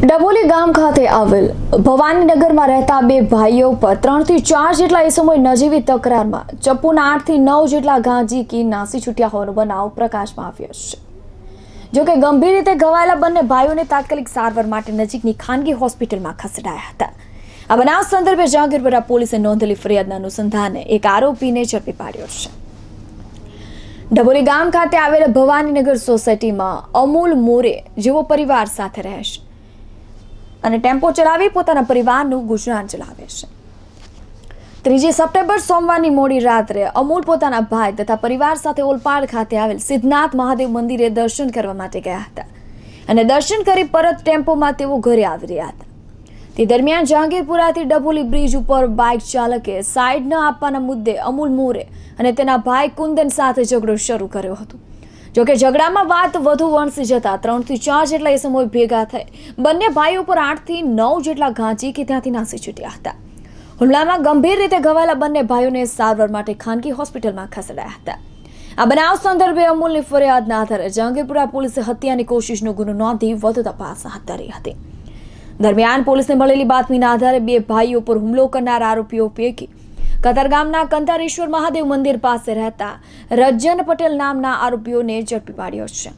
ડબોલી ગામ ખાતે આવેલ ભવાનીનગરમાં રહેતા બે ભાઈઓ પર ત્રણથી ચાર જેટલા એ સમય નજીવી તકરારમાં ચપ્પુના આઠથી નવ જેટલા ગાંજી કી નાસી છૂટ્યા હોવાનો બનાવ પ્રકાશમાં આવ્યો છે જોકે ગંભીર રીતે ઘવાયેલા બંને ભાઈઓને તાત્કાલિક સારવાર માટે નજીકની ખાનગી હોસ્પિટલમાં ખસેડાયા હતા આ બનાવ સંદર્ભે જહાંગીરપુરા પોલીસે નોંધેલી ફરિયાદના અનુસંધાને એક આરોપીને ઝડપી પાડ્યો છે ડબોલી ગામ ખાતે આવેલા ભવાનીનગર સોસાયટીમાં અમૂલ મોરે જેવો પરિવાર સાથે રહે છે અને ટેમ્પો ચલાવી પોતાના પરિવારનું ગુજરાન ચલાવે છે ત્રીજી સપ્ટેમ્બર સોમવારની મોડી રાત્રે અમૂલ પોતાના ભાઈ તથા પરિવાર સાથે ઓલપાડ ખાતે આવેલ સિદ્ધનાથ મહાદેવ મંદિરે દર્શન કરવા માટે ગયા હતા અને દર્શન કરી પરત ટેમ્પોમાં તેઓ ઘરે આવી રહ્યા હતા તે દરમિયાન જહાંગીરપુરાથી ડભોલી બ્રિજ ઉપર બાઇક ચાલકે સાઇડ ન આપવાના મુદ્દે અમૂલ મોરે અને તેના ભાઈ કુંદન સાથે ઝઘડો શરૂ કર્યો હતો જોકે ઝઘડામાં વાત વધુ વણસી જતા ત્રણથી ચાર જેટલા એ સમય ભેગા થઈ બંને ભાઈ ઉપર આઠથી નવ જેટલા ઘાંચી કે ત્યાંથી નાસી છૂટ્યા હતા હુમલામાં ગંભીર રીતે ઘવાયેલા બંને ભાઈઓને સારવાર માટે ખાનગી હોસ્પિટલમાં ખસેડાયા હતા આ બનાવ સંદર્ભે અમૂલની ફરિયાદના આધારે જહાંગીરપુરા પોલીસે હત્યાની કોશિશનો ગુનો નોંધી વધુ તપાસ હાથ ધરી હતી દરમિયાન પોલીસને મળેલી બાતમીના આધારે બે ભાઈઓ પર હુમલો કરનાર આરોપીઓ પૈકી કતારગામના કંતારેશ્વર મહાદેવ મંદિર પાસે રહેતા રજ્જન પટેલ નામના આરોપીઓને ઝડપી પાડ્યો છે